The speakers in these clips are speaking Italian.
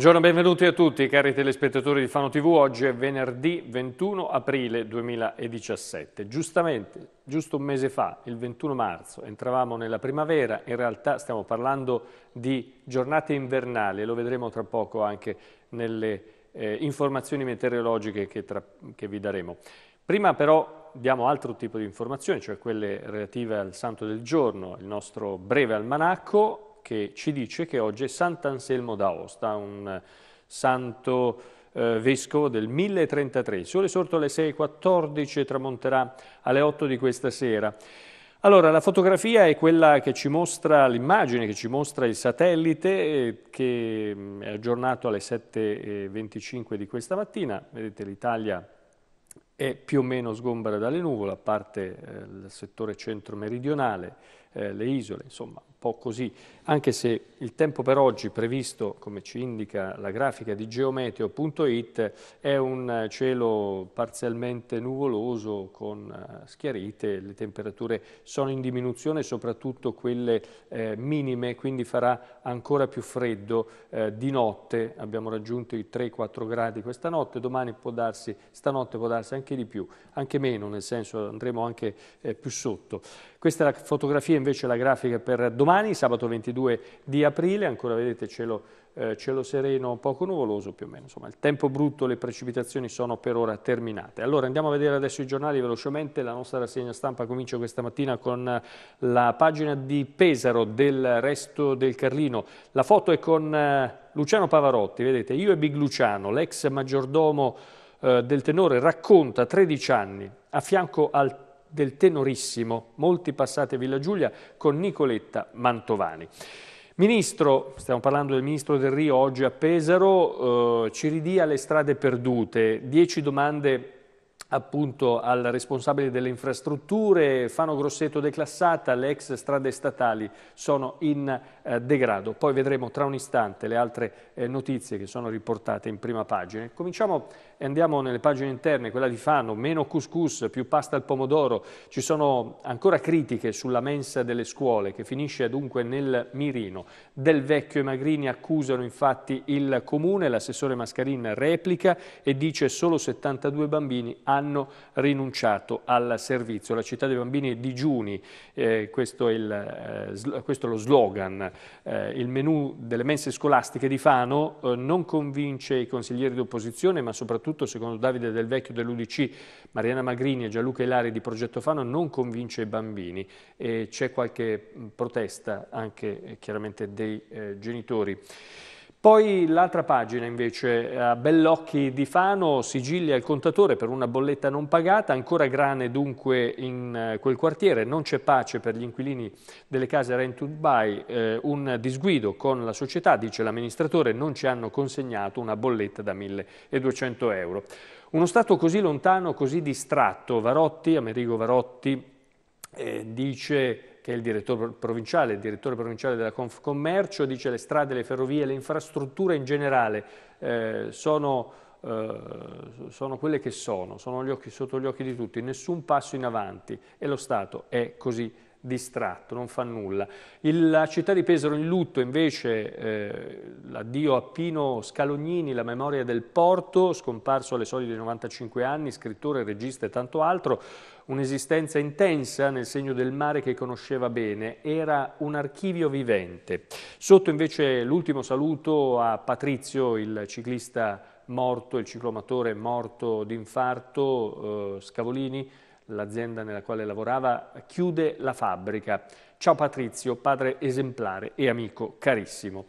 Buongiorno benvenuti a tutti cari telespettatori di Fano TV, oggi è venerdì 21 aprile 2017. Giustamente, giusto un mese fa, il 21 marzo, entravamo nella primavera, in realtà stiamo parlando di giornate invernali, lo vedremo tra poco anche nelle eh, informazioni meteorologiche che, tra, che vi daremo. Prima però diamo altro tipo di informazioni, cioè quelle relative al santo del giorno, il nostro breve almanacco, che ci dice che oggi è Sant'Anselmo d'Aosta, un eh, santo eh, vescovo del 1033. Il sole sorto alle 6.14 tramonterà alle 8 di questa sera. Allora, la fotografia è quella che ci mostra, l'immagine che ci mostra il satellite eh, che mm, è aggiornato alle 7.25 di questa mattina. Vedete l'Italia è più o meno sgombra dalle nuvole, a parte eh, il settore centro-meridionale, eh, le isole, insomma po' così, anche se il tempo per oggi previsto, come ci indica la grafica di geometeo.it, è un cielo parzialmente nuvoloso con eh, schiarite, le temperature sono in diminuzione, soprattutto quelle eh, minime, quindi farà ancora più freddo eh, di notte, abbiamo raggiunto i 3-4 gradi questa notte, domani può darsi, stanotte può darsi anche di più, anche meno, nel senso andremo anche eh, più sotto. Questa è la fotografia invece, la grafica per domani Domani, sabato 22 di aprile, ancora vedete cielo, eh, cielo sereno, poco nuvoloso più o meno. Insomma, il tempo brutto, le precipitazioni sono per ora terminate. Allora andiamo a vedere adesso i giornali velocemente. La nostra rassegna stampa comincia questa mattina con la pagina di Pesaro del resto del Carlino. La foto è con eh, Luciano Pavarotti, vedete, io e Big Luciano, l'ex maggiordomo eh, del tenore, racconta 13 anni a fianco al tenore del tenorissimo Molti passate Villa Giulia con Nicoletta Mantovani. Ministro, stiamo parlando del Ministro del Rio oggi a Pesaro, eh, ci ridia le strade perdute, dieci domande appunto al responsabile delle infrastrutture, Fano Grosseto declassata, le ex strade statali sono in eh, degrado. Poi vedremo tra un istante le altre eh, notizie che sono riportate in prima pagina. Cominciamo e andiamo nelle pagine interne, quella di Fano, meno couscous, più pasta al pomodoro. Ci sono ancora critiche sulla mensa delle scuole che finisce dunque nel mirino. Del Vecchio e Magrini accusano infatti il comune, l'assessore Mascarin replica e dice solo 72 bambini hanno hanno rinunciato al servizio. La città dei bambini è digiuni, eh, questo, è il, eh, questo, è lo slogan. Eh, il menù delle mense scolastiche di Fano eh, non convince i consiglieri d'opposizione, ma soprattutto, secondo Davide Del Vecchio dell'Udc, Mariana Magrini e Gianluca Ilari di Progetto Fano, non convince i bambini. E c'è qualche protesta anche eh, chiaramente dei eh, genitori. Poi l'altra pagina invece, a Bellocchi di Fano, sigilli al contatore per una bolletta non pagata, ancora grane dunque in eh, quel quartiere, non c'è pace per gli inquilini delle case rent to buy, eh, un disguido con la società, dice l'amministratore, non ci hanno consegnato una bolletta da 1200 euro. Uno Stato così lontano, così distratto, Varotti, Amerigo Varotti, eh, dice che è il direttore provinciale, il direttore provinciale della Confcommercio, dice che le strade, le ferrovie, le infrastrutture in generale eh, sono, eh, sono, quelle che sono, sono gli occhi, sotto gli occhi di tutti, nessun passo in avanti e lo Stato è così distratto, non fa nulla. Il, la città di Pesaro in lutto invece eh, l'addio a Pino Scalognini, la memoria del porto, scomparso alle soglie di 95 anni, scrittore, regista e tanto altro, un'esistenza intensa nel segno del mare che conosceva bene, era un archivio vivente. Sotto invece l'ultimo saluto a Patrizio, il ciclista morto, il ciclomatore morto d'infarto, eh, Scavolini, l'azienda nella quale lavorava, chiude la fabbrica. Ciao Patrizio, padre esemplare e amico carissimo.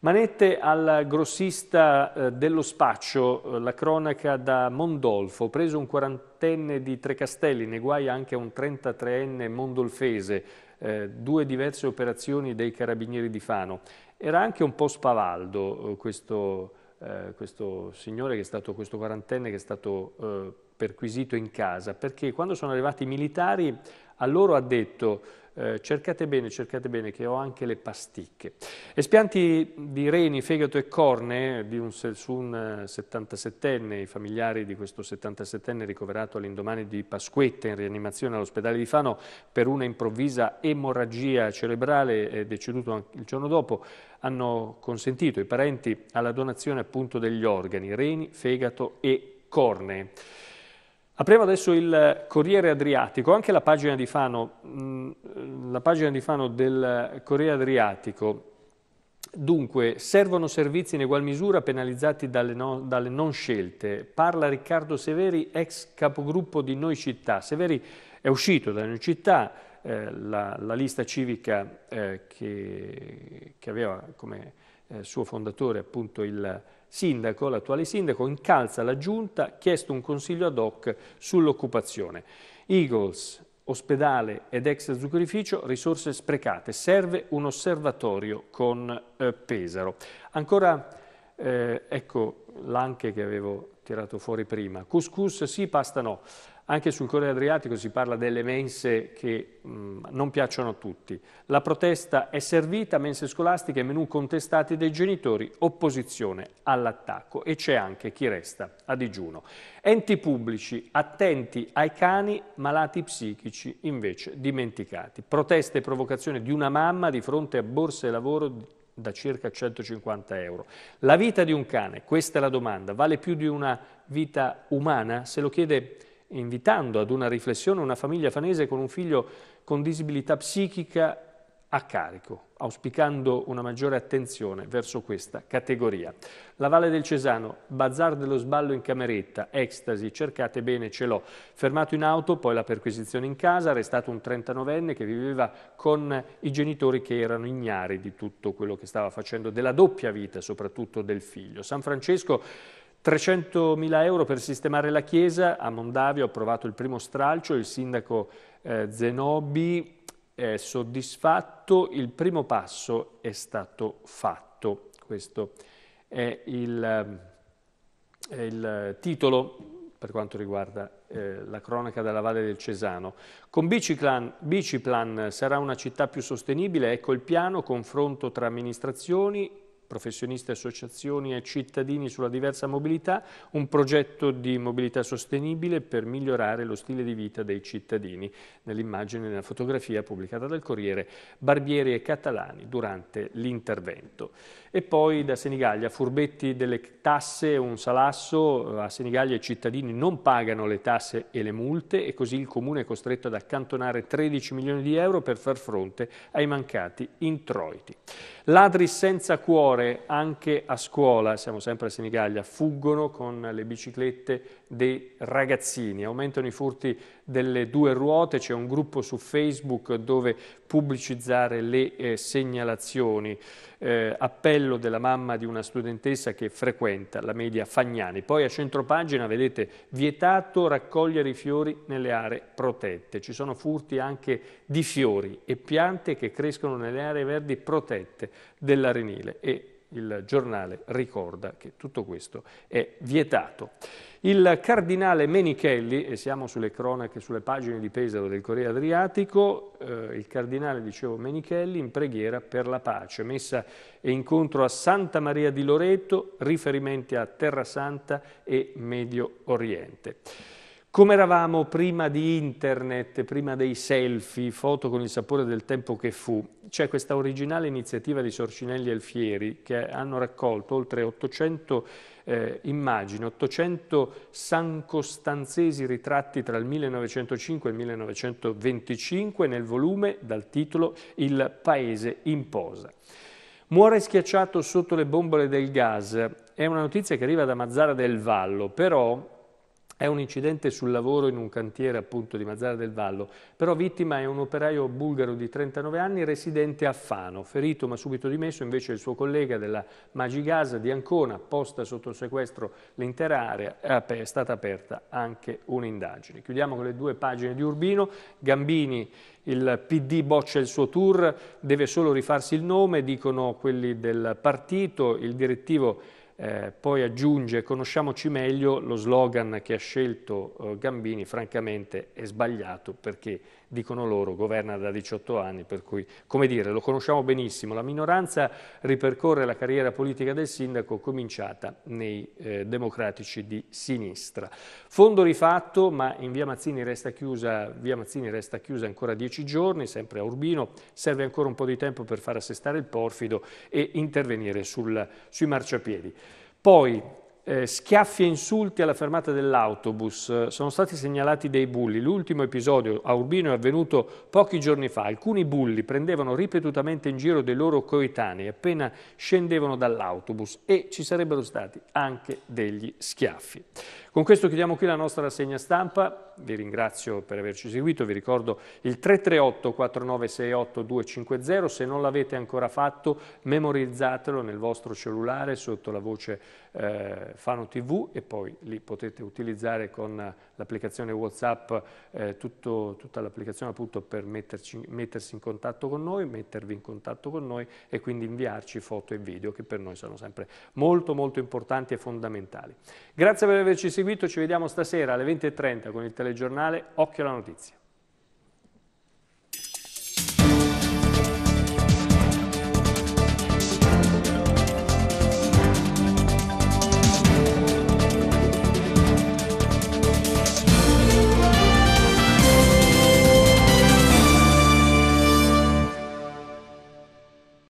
Manette al grossista eh, dello spaccio, eh, la cronaca da Mondolfo, preso un quarantenne di Trecastelli, ne guai anche un 33enne mondolfese, eh, due diverse operazioni dei carabinieri di Fano. Era anche un po' spavaldo questo, questo signore che è stato, questo quarantenne che è stato perquisito in casa, perché quando sono arrivati i militari a loro ha detto eh, cercate bene, cercate bene che ho anche le pasticche. Espianti di reni, fegato e corne di un, su un 77enne, eh, i familiari di questo 77enne ricoverato all'indomani di Pasquetta in rianimazione all'ospedale di Fano per una improvvisa emorragia cerebrale eh, deceduto il giorno dopo, hanno consentito ai parenti alla donazione appunto degli organi, reni, fegato e corne. Apriamo adesso il Corriere Adriatico, anche la pagina di Fano, mm, la pagina di Fano del Corriere Adriatico. Dunque, servono servizi in egual misura penalizzati dalle, no, dalle non scelte. Parla Riccardo Severi, ex capogruppo di Noi Città. Severi è uscito da Noi Città, eh, la, la, lista civica eh, che, che aveva come eh, suo fondatore, appunto il sindaco, l'attuale sindaco, incalza la giunta, chiesto un consiglio ad hoc sull'occupazione. Eagles, ospedale ed ex zuccherificio, risorse sprecate, serve un osservatorio con eh, Pesaro. Ancora, eh, ecco l'anche che avevo tirato fuori prima, couscous sì, pasta no. Anche sul Corriere Adriatico si parla delle mense che mh, mm, non piacciono a tutti. La protesta è servita, mense scolastiche e menù contestati dai genitori, opposizione all'attacco e c'è anche chi resta a digiuno. Enti pubblici attenti ai cani, malati psichici invece dimenticati. Proteste e provocazioni di una mamma di fronte a borse lavoro da circa 150 euro. La vita di un cane, questa è la domanda, vale più di una vita umana? Se lo chiede invitando ad una riflessione una famiglia fanese con un figlio con disabilità psichica a carico, auspicando una maggiore attenzione verso questa categoria. La Valle del Cesano, bazar dello sballo in cameretta, ecstasy, cercate bene, ce l'ho. Fermato in auto, poi la perquisizione in casa, arrestato un 39enne che viveva con i genitori che erano ignari di tutto quello che stava facendo, della doppia vita soprattutto del figlio. San Francesco 300.000 euro per sistemare la chiesa, a Mondavia ho approvato il primo stralcio, il sindaco eh, Zenobi è soddisfatto, il primo passo è stato fatto. Questo è il, eh, è il titolo per quanto riguarda eh, la cronaca della Valle del Cesano. Con Biciclan, Biciplan sarà una città più sostenibile, ecco il piano, confronto tra amministrazioni, professionisti, associazioni e cittadini sulla diversa mobilità, un progetto di mobilità sostenibile per migliorare lo stile di vita dei cittadini. Nell'immagine nella fotografia pubblicata dal Corriere, Barbieri e Catalani durante l'intervento. E poi da Senigallia, furbetti delle tasse, un salasso, a Senigallia i cittadini non pagano le tasse e le multe e così il Comune è costretto ad accantonare 13 milioni di euro per far fronte ai mancati introiti. Ladri senza cuore cuore anche a scuola, siamo sempre a Sinigaglia, fuggono con le biciclette dei ragazzini, aumentano i furti delle due ruote, c'è un gruppo su Facebook dove pubblicizzare le eh, segnalazioni, eh, appello della mamma di una studentessa che frequenta la media Fagnani. Poi a centropagina vedete vietato raccogliere i fiori nelle aree protette, ci sono furti anche di fiori e piante che crescono nelle aree verdi protette dell'Arenile e il giornale ricorda che tutto questo è vietato. Il cardinale Menichelli, e siamo sulle cronache, sulle pagine di Pesaro del Corriere Adriatico, eh, il cardinale, dicevo, Menichelli in preghiera per la pace, messa e incontro a Santa Maria di Loreto, riferimenti a Terra Santa e Medio Oriente. Come eravamo prima di internet, prima dei selfie, foto con il sapore del tempo che fu, c'è questa originale iniziativa di Sorcinelli e Alfieri che hanno raccolto oltre 800 eh, immagini, 800 sancostanzesi ritratti tra il 1905 e il 1925 nel volume dal titolo Il paese in posa. Muore schiacciato sotto le bombole del gas, è una notizia che arriva da Mazzara del Vallo, però è un incidente sul lavoro in un cantiere appunto di Mazzara del Vallo, però vittima è un operaio bulgaro di 39 anni residente a Fano, ferito ma subito dimesso invece il suo collega della Magigasa di Ancona, posta sotto sequestro l'intera area, è stata aperta anche un'indagine. Chiudiamo con le due pagine di Urbino, Gambini il PD boccia il suo tour, deve solo rifarsi il nome, dicono quelli del partito, il direttivo eh, poi aggiunge conosciamoci meglio, lo slogan che ha scelto eh, Gambini francamente è sbagliato perché dicono loro, governa da 18 anni, per cui, come dire, lo conosciamo benissimo. La minoranza ripercorre la carriera politica del sindaco cominciata nei eh, democratici di sinistra. Fondo rifatto, ma in via Mazzini, chiusa, via Mazzini resta chiusa ancora 10 giorni, sempre a Urbino, serve ancora un po' di tempo per far assestare il porfido e intervenire sul, sui marciapiedi. Poi eh, schiaffi e insulti alla fermata dell'autobus, sono stati segnalati dei bulli. L'ultimo episodio a Urbino è avvenuto pochi giorni fa. Alcuni bulli prendevano ripetutamente in giro dei loro coetanei appena scendevano dall'autobus e ci sarebbero stati anche degli schiaffi. Con questo chiudiamo qui la nostra rassegna stampa, vi ringrazio per averci seguito, vi ricordo il 338 4968 250, se non l'avete ancora fatto memorizzatelo nel vostro cellulare sotto la voce eh, Fano TV e poi li potete utilizzare con eh, l'applicazione Whatsapp eh, tutto, tutta l'applicazione appunto per metterci, mettersi in contatto con noi, mettervi in contatto con noi e quindi inviarci foto e video che per noi sono sempre molto molto importanti e fondamentali. Grazie per averci seguito, ci vediamo stasera alle 20.30 con il telegiornale Occhio alla Notizia.